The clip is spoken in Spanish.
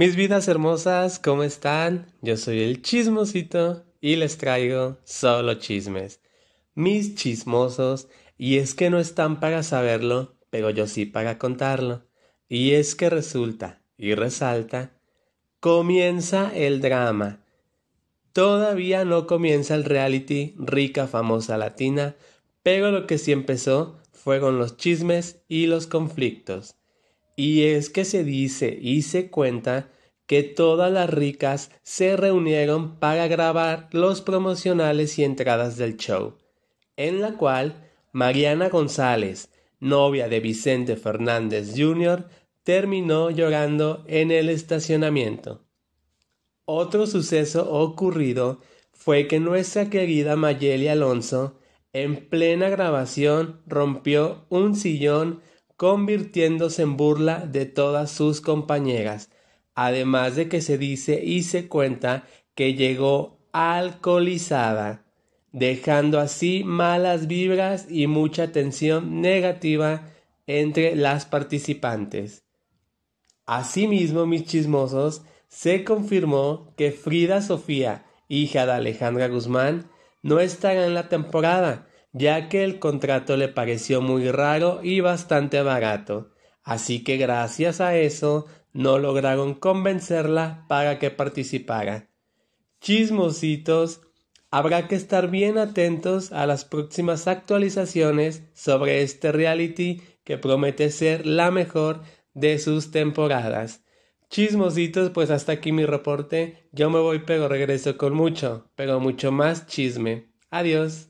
Mis vidas hermosas, ¿cómo están? Yo soy el chismosito y les traigo solo chismes. Mis chismosos, y es que no están para saberlo, pero yo sí para contarlo. Y es que resulta y resalta, comienza el drama. Todavía no comienza el reality rica, famosa latina, pero lo que sí empezó con los chismes y los conflictos. Y es que se dice y se cuenta que todas las ricas se reunieron para grabar los promocionales y entradas del show, en la cual Mariana González, novia de Vicente Fernández Jr., terminó llorando en el estacionamiento. Otro suceso ocurrido fue que nuestra querida Mayeli Alonso, en plena grabación, rompió un sillón convirtiéndose en burla de todas sus compañeras, además de que se dice y se cuenta que llegó alcoholizada, dejando así malas vibras y mucha tensión negativa entre las participantes. Asimismo, mis chismosos, se confirmó que Frida Sofía, hija de Alejandra Guzmán, no estará en la temporada, ya que el contrato le pareció muy raro y bastante barato, así que gracias a eso no lograron convencerla para que participara. Chismositos, habrá que estar bien atentos a las próximas actualizaciones sobre este reality que promete ser la mejor de sus temporadas. Chismositos, pues hasta aquí mi reporte. Yo me voy pero regreso con mucho, pero mucho más chisme. Adiós.